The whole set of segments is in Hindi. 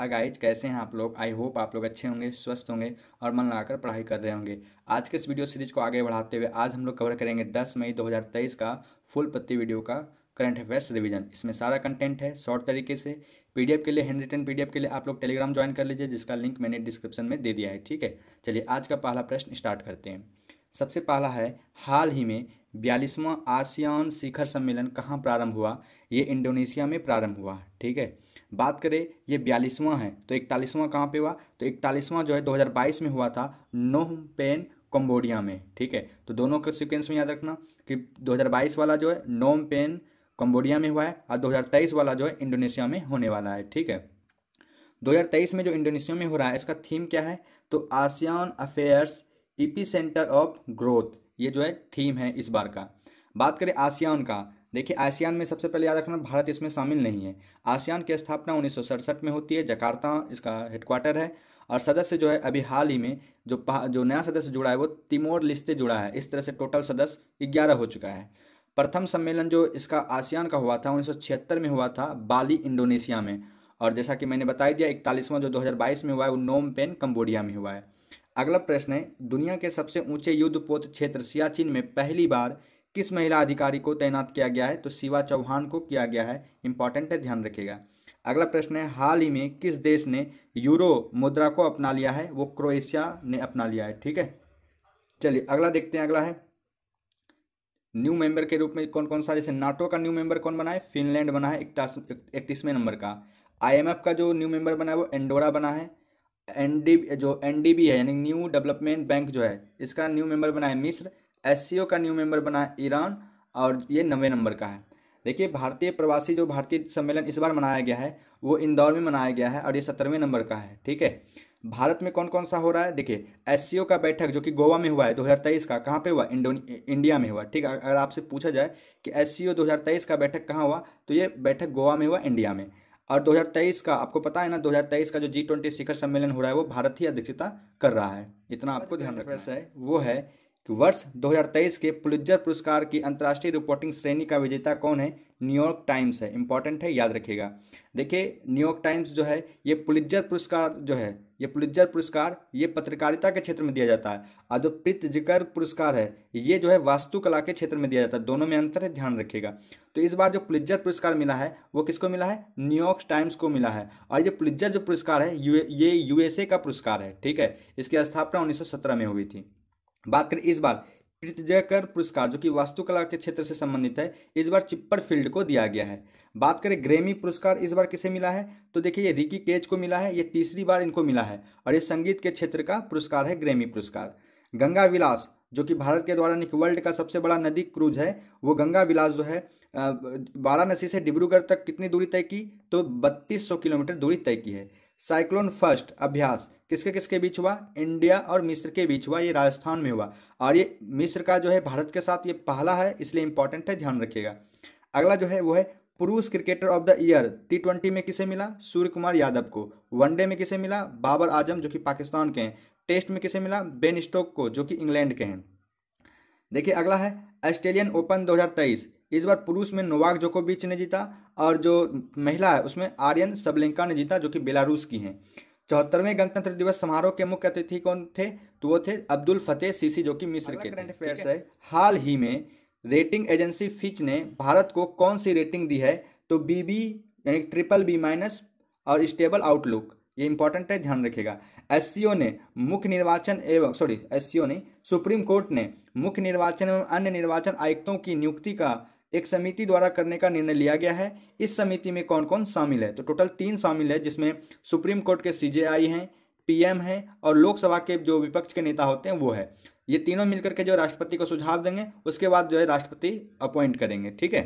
हाँ गाइज कैसे हैं आप लोग आई होप आप लोग अच्छे होंगे स्वस्थ होंगे और मन लगाकर पढ़ाई कर रहे होंगे आज के इस वीडियो सीरीज को आगे बढ़ाते हुए आज हम लोग कवर करेंगे 10 मई 2023 का फुल पत्ती वीडियो का करंट अफेयर्स रिवीजन इसमें सारा कंटेंट है शॉर्ट तरीके से पीडीएफ के लिए हैंड रिटन पी के लिए आप लोग टेलीग्राम ज्वाइन कर लीजिए जिसका लिंक मैंने डिस्क्रिप्शन में दे दिया है ठीक है चलिए आज का पहला प्रश्न स्टार्ट करते हैं सबसे पहला है हाल ही में बयालीसवां आसियान शिखर सम्मेलन कहाँ प्रारंभ हुआ ये इंडोनेशिया में प्रारंभ हुआ ठीक है बात करें ये बयालीसवां है तो इकतालीसवां कहाँ पे हुआ तो इकतालीसवां जो है 2022 में हुआ था नोह पेन कम्बोडिया में ठीक है तो दोनों का सिक्वेंस में याद रखना कि 2022 वाला जो है नोम पेन कम्बोडिया में हुआ है और 2023 वाला जो है इंडोनेशिया में होने वाला है ठीक है 2023 में जो इंडोनेशिया में हो रहा है इसका थीम क्या है तो ASEAN affairs epicentre of growth ये जो है थीम है इस बार का बात करें आसियान का देखिए आसियान में सबसे पहले याद रखना भारत इसमें शामिल नहीं है आसियान की स्थापना उन्नीस में होती है जकार्ता इसका हेडक्वार्टर है और सदस्य जो है अभी हाल ही में जो जो नया सदस्य जुड़ा है वो तिमोर लिस्ते जुड़ा है इस तरह से टोटल सदस्य ग्यारह हो चुका है प्रथम सम्मेलन जो इसका आसियान का हुआ था उन्नीस में हुआ था बाली इंडोनेशिया में और जैसा कि मैंने बताया दिया इकतालीसवां जो 2022 में हुआ है वो नोम पेन कम्बोडिया में हुआ है अगला प्रश्न है दुनिया के सबसे ऊंचे युद्धपोत क्षेत्र सियाचिन में पहली बार किस महिला अधिकारी को तैनात किया गया है तो शिवा चौहान को किया गया है इंपॉर्टेंट है ध्यान रखिएगा अगला प्रश्न है हाल ही में किस देश ने यूरो मुद्रा को अपना लिया है वो क्रोएशिया ने अपना लिया है ठीक है चलिए अगला देखते हैं अगला है न्यू मेंबर के रूप में कौन कौन सा जैसे नाटो का न्यू मेंबर कौन बना है फिनलैंड बना है इकतीसवें नंबर का आईएमएफ का जो न्यू मेंबर बना है वो एंडोरा बना है एनडी जो एनडीबी है यानी न्यू डेवलपमेंट बैंक जो है इसका न्यू मेंबर बना है मिस्र एस का न्यू मेंबर बना है ईरान और ये नवे नंबर का है देखिए भारतीय प्रवासी जो भारतीय सम्मेलन इस बार मनाया गया है वो इंदौर में मनाया गया है और ये सत्तरवें नंबर का है ठीक है भारत में कौन कौन सा हो रहा है देखिए एस का बैठक जो कि गोवा में हुआ है 2023 का कहाँ पे हुआ इंडो इंडिया में हुआ ठीक है अगर आपसे पूछा जाए कि एस 2023 का बैठक कहाँ हुआ तो ये बैठक गोवा में हुआ इंडिया में और 2023 का आपको पता है ना 2023 का जो जी ट्वेंटी शिखर सम्मेलन हो रहा है वो भारत ही अध्यक्षता कर रहा है इतना आपको ध्यान रखना है वो है कि वर्ष 2023 के पुलिजर पुरस्कार की अंतर्राष्ट्रीय रिपोर्टिंग श्रेणी का विजेता कौन है न्यूयॉर्क टाइम्स है इंपॉर्टेंट है याद रखिएगा देखिए न्यूयॉर्क टाइम्स जो है ये पुलिजर पुरस्कार जो है ये पुलिजर पुरस्कार ये पत्रकारिता के क्षेत्र में दिया जाता है और जो प्रित जिकर पुरस्कार है ये जो है वास्तुकला के क्षेत्र में दिया जाता है दोनों में अंतर है ध्यान रखिएगा तो इस बार जो पुलिजर पुरस्कार मिला है वो किसको मिला है न्यूयॉर्क टाइम्स को मिला है और ये पुलिजर जो पुरस्कार है ये यूएसए का पुरस्कार है ठीक है इसकी स्थापना उन्नीस में हुई थी बात करें इस बार पृथ्वीकर पुरस्कार जो कि वास्तुकला के क्षेत्र से संबंधित है इस बार चिप्पर फील्ड को दिया गया है बात करें ग्रेमी पुरस्कार इस बार किसे मिला है तो देखिए ये रिकी केज को मिला है ये तीसरी बार इनको मिला है और ये संगीत के क्षेत्र का पुरस्कार है ग्रेमी पुरस्कार गंगा विलास जो कि भारत के द्वारा निक वर्ल्ड का सबसे बड़ा नदी क्रूज है वो गंगा विलास जो है वाराणसी से डिब्रूगढ़ तक कितनी दूरी तय की तो बत्तीस सौ किलोमीटर दूरी तय की है साइक्लोन फर्स्ट अभ्यास किसके किसके बीच हुआ इंडिया और मिस्र के बीच हुआ ये राजस्थान में हुआ और ये मिस्र का जो है भारत के साथ ये पहला है इसलिए इंपॉर्टेंट है ध्यान रखिएगा अगला जो है वो है पुरुष cricketer of the year T twenty में किसे मिला सूर्य कुमार यादव को वनडे में किसे मिला बाबर आजम जो कि पाकिस्तान के हैं टेस्ट में किसे मिला बेन स्टोक को जो कि इंग्लैंड के हैं देखिए अगला है ऑस्ट्रेलियन ओपन 2023 इस बार पुरुष में नोवाक जोकोविच ने जीता और जो महिला है उसमें आर्यन सबलिंका ने जीता जो कि बेलारूस की हैं चौहत्तरवें गणतंत्र दिवस समारोह के मुख्य अतिथि कौन थे तो वो थे अब्दुल फतेह सीसी जो कि मिस्र के करंट अफेयर्स है हाल ही में रेटिंग एजेंसी फिच ने भारत को कौन सी रेटिंग दी है तो बीबी यानी ट्रिपल बी माइनस और स्टेबल आउटलुक ये इंपॉर्टेंट है ध्यान रखिएगा एस ने मुख्य निर्वाचन एवं सॉरी एस ने सुप्रीम कोर्ट ने मुख्य निर्वाचन एवं अन्य निर्वाचन आयुक्तों की नियुक्ति का एक समिति द्वारा करने का निर्णय लिया गया है इस समिति में कौन कौन शामिल है तो टोटल तीन शामिल है जिसमें सुप्रीम कोर्ट के सी हैं पीएम हैं और लोकसभा के जो विपक्ष के नेता होते हैं वो है ये तीनों मिलकर के जो राष्ट्रपति को सुझाव देंगे उसके बाद जो है राष्ट्रपति अपॉइंट करेंगे ठीक है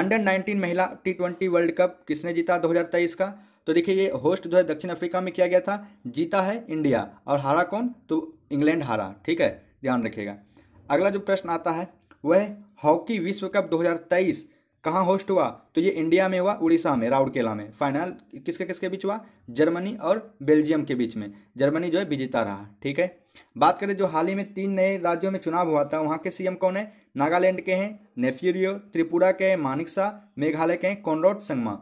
अंडर 19 महिला टी ट्वेंटी वर्ल्ड कप किसने जीता 2023 का तो देखिए ये होस्ट जो है दक्षिण अफ्रीका में किया गया था जीता है इंडिया और हारा कौन तो इंग्लैंड हारा ठीक है ध्यान रखिएगा अगला जो प्रश्न आता है वह हॉकी विश्व कप 2023 कहाँ होस्ट हुआ तो ये इंडिया में हुआ उड़ीसा में राउरकेला में फाइनल किसके किसके बीच हुआ जर्मनी और बेल्जियम के बीच में जर्मनी जो है विजेता रहा ठीक है बात करें जो हाल ही में तीन नए राज्यों में चुनाव हुआ था वहाँ के सीएम कौन है नागालैंड के हैं नेफ्यूरियो त्रिपुरा के हैं मानिकसा मेघालय के हैं कॉनरॉड संगमा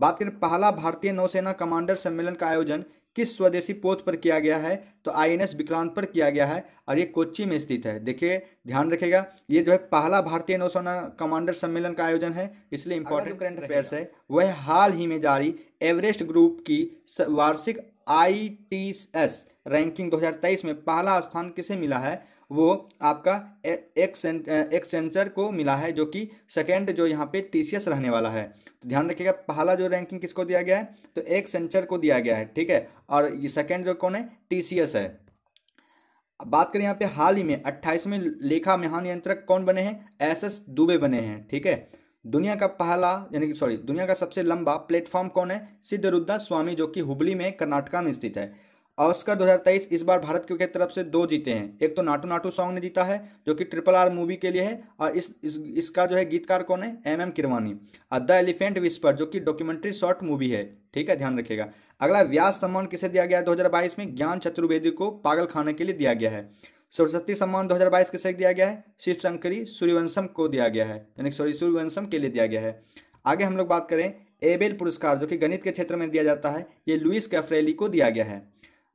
बात करें पहला भारतीय नौसेना कमांडर सम्मेलन का आयोजन किस स्वदेशी पोत पर किया गया है तो आईएनएस विक्रांत पर किया गया है और ये कोच्चि में स्थित है देखिए ध्यान रखेगा ये जो है पहला भारतीय नौसेना कमांडर सम्मेलन का आयोजन है इसलिए इंपॉर्टेंट करंट अफेयर्स है वह हाल ही में जारी एवरेस्ट ग्रुप की वार्षिक आई रैंकिंग दो में पहला स्थान किसे मिला है वो आपका एक सेंसर को मिला है जो कि सेकेंड जो यहाँ पे टी रहने वाला है तो ध्यान रखिएगा पहला जो रैंकिंग किसको दिया गया है तो एक सेंसर को दिया गया है ठीक है और ये सेकेंड जो कौन है टी है बात करें यहाँ पे हाल ही में अट्ठाईसवें लेखा महानियंत्रक कौन बने हैं एस एस दुबे बने हैं ठीक है दुनिया का पहला यानी कि सॉरी दुनिया का सबसे लंबा प्लेटफॉर्म कौन है सिद्धरुद्धा स्वामी जो कि हुबली में कर्नाटका में स्थित है ऑस्कर 2023 इस बार भारत के तरफ से दो जीते हैं एक तो नाटू नाटू सॉन्ग ने जीता है जो कि ट्रिपल आर मूवी के लिए है और इस, इस इसका जो है गीतकार कौन है एम एम किरवानी और द एलिफेंट विस्पर जो कि डॉक्यूमेंट्री शॉर्ट मूवी है ठीक है ध्यान रखिएगा अगला व्यास सम्मान किसे दिया गया है 2022 में ज्ञान चतुर्वेदी को पागल खाने के लिए दिया गया है सरस्वती सम्मान 2022 किसे दिया गया है शिव शंकरी सूर्यवंशम को दिया गया है यानी सॉरी सूर्यवंशम के लिए दिया गया है आगे हम लोग बात करें एबेल पुरस्कार जो कि गणित के क्षेत्र में दिया जाता है ये लुइस कैफ्रेली को दिया गया है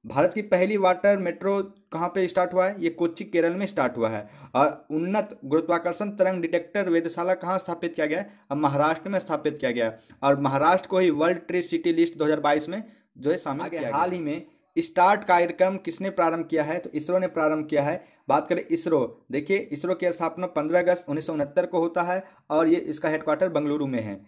भारत की पहली वाटर मेट्रो कहाँ पे स्टार्ट हुआ है ये कोच्चि केरल में स्टार्ट हुआ है और उन्नत गुरुत्वाकर्षण तरंग डिटेक्टर वेधशाला कहाँ स्थापित किया गया है महाराष्ट्र में स्थापित किया गया है और महाराष्ट्र को ही वर्ल्ड ट्री सिटी लिस्ट 2022 में जो है शामिल किया हाल ही में स्टार्ट कार्यक्रम किसने प्रारंभ किया है तो इसरो ने प्रारंभ किया है बात करें इसरो देखिए इसरो की स्थापना पंद्रह अगस्त उन्नीस को होता है और ये इसका हेडक्वार्टर बंगलुरु में है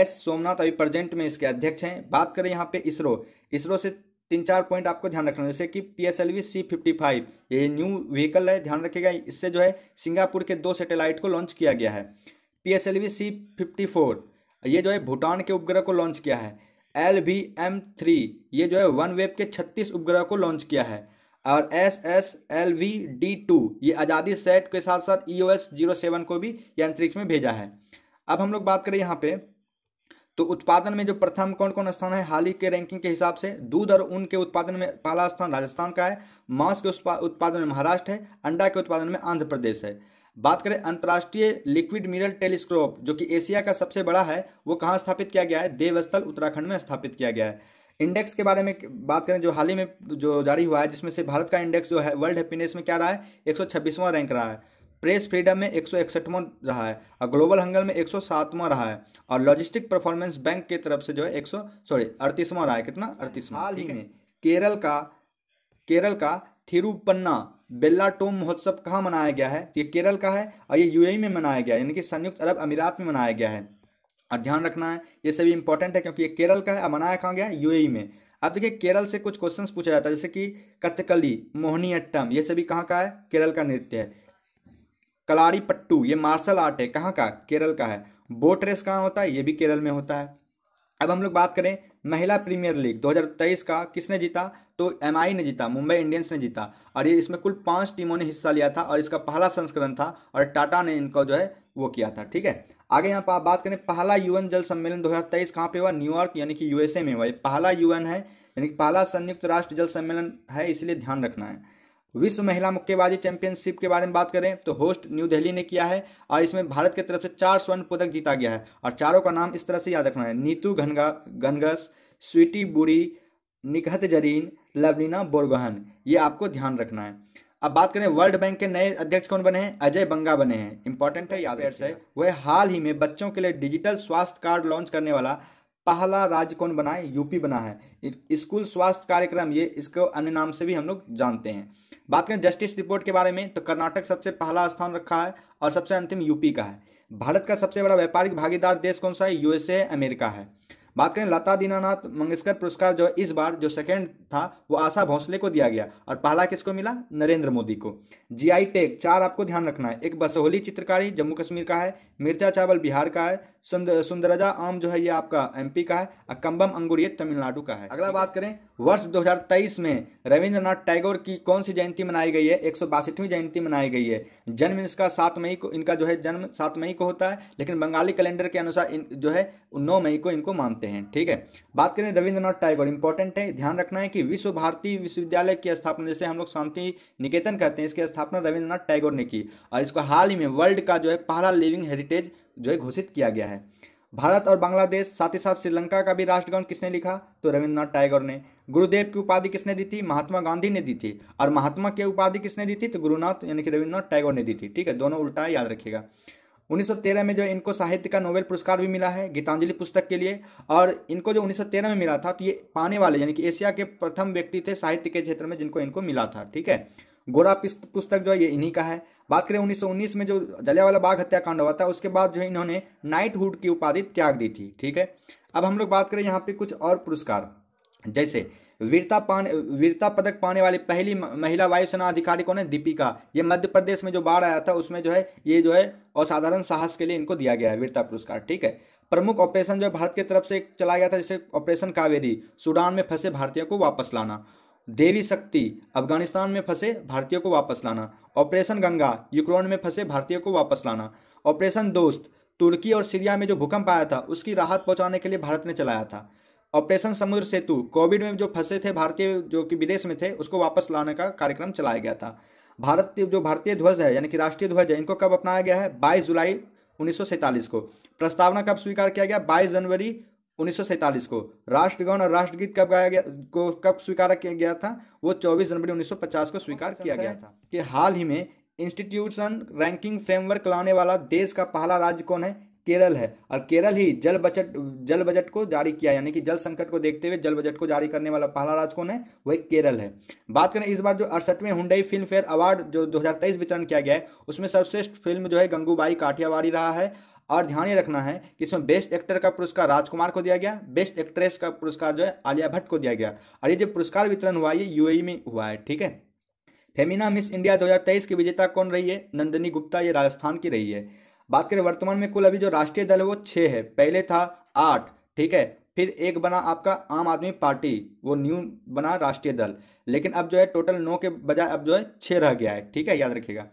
एस सोमनाथ अभी प्रेजेंट में इसके अध्यक्ष हैं बात करें यहाँ पे इसरो इसरो से तीन चार पॉइंट आपको ध्यान रखना है जैसे कि P S L V C fifty five ये न्यू व्हीकल है ध्यान रखिएगा इससे जो है सिंगापुर के दो सैटेलाइट को लॉन्च किया गया है P S L V C fifty four ये जो है भूटान के उपग्रह को लॉन्च किया है एल वी एम थ्री ये जो है वन वेब के छत्तीस उपग्रह को लॉन्च किया है और S S L V D two ये आज़ादी सेट के साथ साथ E O S zero seven को भी ये अंतरिक्ष में भेजा है अब हम लोग बात करें यहाँ पे तो उत्पादन में जो प्रथम कौन कौन स्थान है हाल ही के रैंकिंग के हिसाब से दूध और ऊन के उत्पादन में पहला स्थान राजस्थान का है मांस के उत्पादन में महाराष्ट्र है अंडा के उत्पादन में आंध्र प्रदेश है बात करें अंतर्राष्ट्रीय लिक्विड मिनरल टेलीस्कोप जो कि एशिया का सबसे बड़ा है वो कहाँ स्थापित किया गया है देवस्थल उत्तराखंड में स्थापित किया गया है इंडेक्स के बारे में बात करें जो हाल ही में जो जारी हुआ है जिसमें से भारत का इंडेक्स जो है वर्ल्ड हैप्पीनेस में क्या रहा है एक रैंक रहा है प्रेस फ्रीडम में एक सौ रहा है और ग्लोबल हंगल में एक रहा है और लॉजिस्टिक परफॉर्मेंस बैंक की तरफ से जो है एक सॉरी अड़तीसवां रहा है कितना अड़तीसवां हाल ही में केरल का केरल का थिरुपन्ना बेल्लाटोम टोम महोत्सव कहाँ मनाया गया है ये केरल का है और ये यूएई में मनाया गया है यानी कि संयुक्त अरब अमीरात में मनाया गया है और ध्यान रखना है ये सभी इंपॉर्टेंट है क्योंकि ये केरल का है और मनाया कहाँ गया है यूएई में अब देखिए केरल से कुछ क्वेश्चंस पूछा जाता है जैसे कि कथकली मोहनी अट्टम ये सभी कहाँ का है केरल का नृत्य है कलारी पट्टू ये मार्शल आर्ट है कहाँ का केरल का है बोट रेस कहाँ होता है ये भी केरल में होता है अब हम लोग बात करें महिला प्रीमियर लीग 2023 का किसने जीता तो एम ने जीता मुंबई इंडियंस ने जीता और ये इसमें कुल पांच टीमों ने हिस्सा लिया था और इसका पहला संस्करण था और टाटा ने इनको जो है वो किया था ठीक है आगे यहाँ पर आप बात करें पहला यूएन जल सम्मेलन 2023 कहाँ पे हुआ न्यूयॉर्क यानी कि यूएसए में हुआ ये पहला यूएन है यानी कि पहला संयुक्त राष्ट्र जल सम्मेलन है इसलिए ध्यान रखना है विश्व महिला मुक्केबाजी चैंपियनशिप के बारे में बात करें तो होस्ट न्यू दिल्ली ने किया है और इसमें भारत की तरफ से चार स्वर्ण पदक जीता गया है और चारों का नाम इस तरह से याद रखना है नीतू घनगा घनघस स्वीटी बुरी निकहत जरीन लवलीना बोरगहन ये आपको ध्यान रखना है अब बात करें वर्ल्ड बैंक के नए अध्यक्ष कौन बने हैं अजय बंगा बने हैं इंपॉर्टेंट है याद है वह हाल ही में बच्चों के लिए डिजिटल स्वास्थ्य कार्ड लॉन्च करने वाला पहला राज्य कौन बना है यूपी बना है स्कूल स्वास्थ्य कार्यक्रम ये इसको अन्य नाम से भी हम लोग जानते हैं बात करें जस्टिस रिपोर्ट के बारे में तो कर्नाटक सबसे पहला स्थान रखा है और सबसे अंतिम यूपी का है भारत का सबसे बड़ा व्यापारिक भागीदार देश कौन सा है यूएसए अमेरिका है बात करें लता दीनानाथ मंगेशकर पुरस्कार जो इस बार जो सेकंड था वो आशा भोसले को दिया गया और पहला किसको मिला नरेंद्र मोदी को जीआई टेक चार आपको ध्यान रखना है एक बसोहली चित्रकारी जम्मू कश्मीर का है मिर्चा चावल बिहार का है सुंदरजा आम जो है ये आपका एमपी का है और कम्बम अंगूर ये तमिलनाडु का है अगला बात करें वर्ष 2023 में रविंद्रनाथ टैगोर की कौन सी जयंती मनाई गई है एक जयंती मनाई गई है जन्म इसका सात मई को इनका जो है जन्म सात मई को होता है लेकिन बंगाली कैलेंडर के अनुसार इन जो है नौ मई को इनको मानते हैं ठीक है बात करें रविंद्रनाथ टैगोर इंपॉर्टेंट है ध्यान रखना है कि विश्व भारती विश्वविद्यालय की स्थापना जैसे हम लोग शांति निकेतन कहते हैं इसकी स्थापना रविंद्रनाथ टैगोर ने की और इसको हाल ही में वर्ल्ड का जो है पहला लिविंग हेरिटेज हेरिटेज जो है घोषित किया गया है भारत और बांग्लादेश साथ ही साथ श्रीलंका का भी राष्ट्रगान किसने लिखा तो रविन्द्रनाथ टैगोर ने गुरुदेव की उपाधि किसने दी थी महात्मा गांधी ने दी थी और महात्मा की उपाधि किसने दी थी तो गुरुनाथ यानी कि रविन्द्रनाथ टैगोर ने दी थी ठीक है दोनों उल्टा याद रखिएगा 1913 में जो इनको साहित्य का नोबेल पुरस्कार भी मिला है गीतांजलि पुस्तक के लिए और इनको जो 1913 में मिला था तो ये पाने वाले यानी कि एशिया के प्रथम व्यक्ति थे साहित्य के क्षेत्र में जिनको इनको मिला था ठीक है गोरा पुस्तक जो है ये इन्हीं का है बात करें 1919 में जो जलियावाला बाग हत्याकांड हुआ था उसके बाद जो है इन्होंने नाइटहुड की उपाधि त्याग दी थी ठीक है अब हम लोग बात करें यहाँ पे कुछ और पुरस्कार जैसे वीरता पान वीरता पदक पाने वाली पहली महिला वायुसेना अधिकारी कौन है दीपिका ये मध्य प्रदेश में जो बाढ़ आया था उसमें जो है ये जो है असाधारण साहस के लिए इनको दिया गया है वीरता पुरस्कार ठीक है प्रमुख ऑपरेशन जो है भारत की तरफ से चलाया गया था जैसे ऑपरेशन कावेरी सूडान में फंसे भारतीयों को वापस लाना देवी शक्ति अफगानिस्तान में फंसे भारतीयों को वापस लाना ऑपरेशन गंगा यूक्रेन में फंसे भारतीयों को वापस लाना ऑपरेशन दोस्त तुर्की और सीरिया में जो भूकंप आया था उसकी राहत पहुंचाने के लिए भारत ने चलाया था ऑपरेशन समुद्र सेतु कोविड में जो फंसे थे भारतीय जो कि विदेश में थे उसको वापस लाने का कार्यक्रम चलाया गया था भारत जो भारतीय ध्वज है यानी कि राष्ट्रीय ध्वज है इनको कब अपनाया गया है बाईस जुलाई उन्नीस को प्रस्तावना कब स्वीकार किया गया बाईस जनवरी 1947 को राष्ट्रगान और राष्ट्रगीत कब गाया गया को कब स्वीकार किया गया था वो 24 जनवरी 1950 को स्वीकार किया गया था कि हाल ही में इंस्टीट्यूशन रैंकिंग फ्रेमवर्क लाने वाला देश का पहला राज्य कौन है केरल है और केरल ही जल बजट जल बजट को जारी किया यानी कि जल संकट को देखते हुए जल बजट को जारी करने वाला पहला राज्य कौन है वही केरल है बात करें इस बार जो अड़सठवें हुडई फिल्म फेयर अवार्ड जो 2023 वितरण किया गया है उसमें सर्वश्रेष्ठ फिल्म जो है गंगूबाई काठियावाड़ी रहा है और ध्यान ये रखना है कि इसमें बेस्ट एक्टर का पुरस्कार राजकुमार को दिया गया बेस्ट एक्ट्रेस का पुरस्कार जो है आलिया भट्ट को दिया गया और ये जो पुरस्कार वितरण हुआ ये यूएई e में हुआ है ठीक है फेमिना मिस इंडिया 2023 की विजेता कौन रही है नंदनी गुप्ता ये राजस्थान की रही है बात करें वर्तमान में कुल अभी जो राष्ट्रीय दल है वो छः है पहले था आठ ठीक है फिर एक बना आपका आम आदमी पार्टी वो न्यू बना राष्ट्रीय दल लेकिन अब जो है टोटल नौ के बजाय अब जो है छः रह गया है ठीक है याद रखिएगा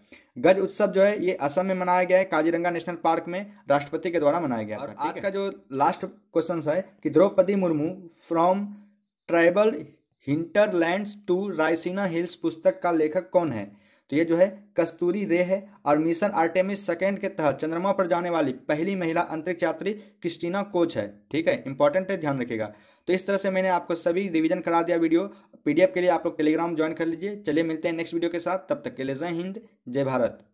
गज उत्सव जो है ये असम में मनाया गया है काजीरंगा नेशनल पार्क में राष्ट्रपति के द्वारा मनाया गया था आज का जो लास्ट क्वेश्चन है कि Draupadi Murmu from tribal hinterlands to Raisina hills पुस्तक का लेखक कौन है तो ये जो है कस्तूरी रे है और मिशन आर्टेमिस सेकेंड के तहत चंद्रमा पर जाने वाली पहली महिला अंतरिक्ष यात्री क्रिस्टीना कोच है ठीक है इंपॉर्टेंट है ध्यान रखिएगा तो इस तरह से मैंने आपको सभी रिविजन करा दिया वीडियो पीडीएफ के लिए आप लोग टेलीग्राम ज्वाइन कर लीजिए चलिए मिलते हैं नेक्स्ट वीडियो के साथ तब तक के लिए जय हिंद जय भारत